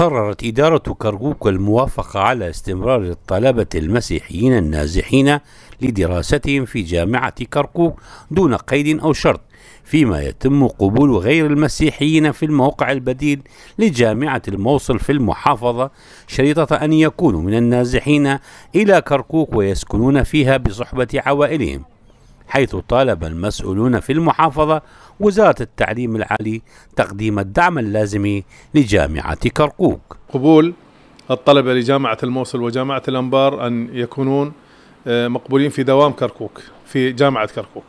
قررت إدارة كركوك الموافقة على استمرار الطلبة المسيحيين النازحين لدراستهم في جامعة كركوك دون قيد أو شرط فيما يتم قبول غير المسيحيين في الموقع البديل لجامعة الموصل في المحافظة شريطة أن يكونوا من النازحين إلى كركوك ويسكنون فيها بصحبة عوائلهم حيث طالب المسؤولون في المحافظة وزارة التعليم العالي تقديم الدعم اللازم لجامعة كركوك قبول الطلبة لجامعة الموصل وجامعة الأنبار أن يكونون آه، مقبولين في دوام كركوك في جامعة كركوك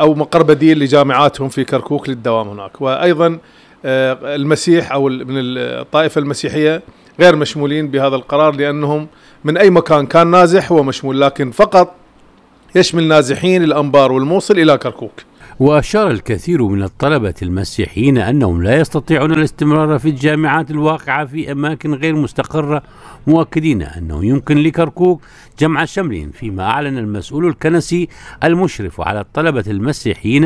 أو مقر بديل لجامعاتهم في كركوك للدوام هناك وأيضا آه، المسيح أو من الطائفة المسيحية غير مشمولين بهذا القرار لأنهم من أي مكان كان نازح هو مشمول لكن فقط يشمل نازحين الأنبار والموصل إلى كركوك وأشار الكثير من الطلبة المسيحيين أنهم لا يستطيعون الاستمرار في الجامعات الواقعة في أماكن غير مستقرة مؤكدين أنه يمكن لكركوك جمع شمل فيما أعلن المسؤول الكنسي المشرف على الطلبة المسيحيين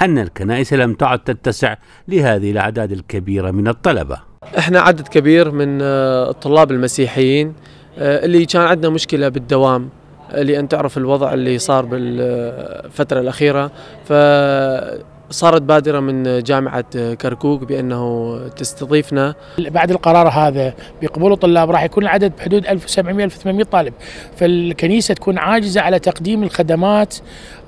أن الكنائس لم تعد تتسع لهذه الأعداد الكبيرة من الطلبة احنا عدد كبير من آه، الطلاب المسيحيين آه، اللي كان عندنا مشكلة بالدوام لأن تعرف الوضع اللي صار بالفترة الأخيرة فصارت بادرة من جامعة كركوك بأنه تستضيفنا بعد القرار هذا بقبول الطلاب راح يكون العدد بحدود 1700 1800 طالب فالكنيسة تكون عاجزة على تقديم الخدمات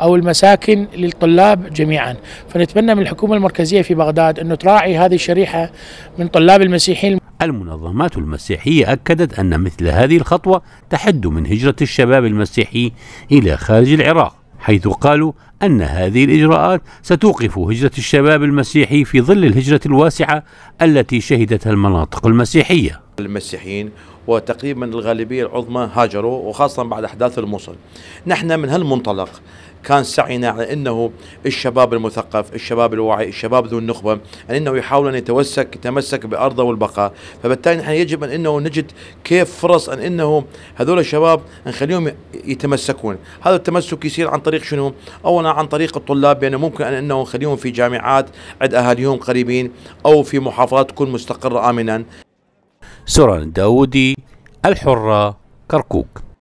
أو المساكن للطلاب جميعا فنتمنى من الحكومة المركزية في بغداد أنه تراعي هذه الشريحة من طلاب المسيحيين المنظمات المسيحية أكدت أن مثل هذه الخطوة تحد من هجرة الشباب المسيحي إلى خارج العراق حيث قالوا أن هذه الإجراءات ستوقف هجرة الشباب المسيحي في ظل الهجرة الواسعة التي شهدتها المناطق المسيحية المسيحيين وتقريبا الغالبية العظمى هاجروا وخاصة بعد أحداث الموصل نحن من هالمنطلق كان سعينا على أنه الشباب المثقف الشباب الواعي الشباب ذو النخبة أنه يحاول أن يتمسك يتمسك بأرضه والبقاء فبالتالي نحن يجب أن أنه نجد كيف فرص أن أنه هذول الشباب نخليهم يتمسكون هذا التمسك يصير عن طريق شنو أولا عن طريق الطلاب يعني ممكن أن أنه نخليهم في جامعات عند أهاليهم قريبين أو في محافظات تكون مستقرة آمنا سران داودي الحرة كركوك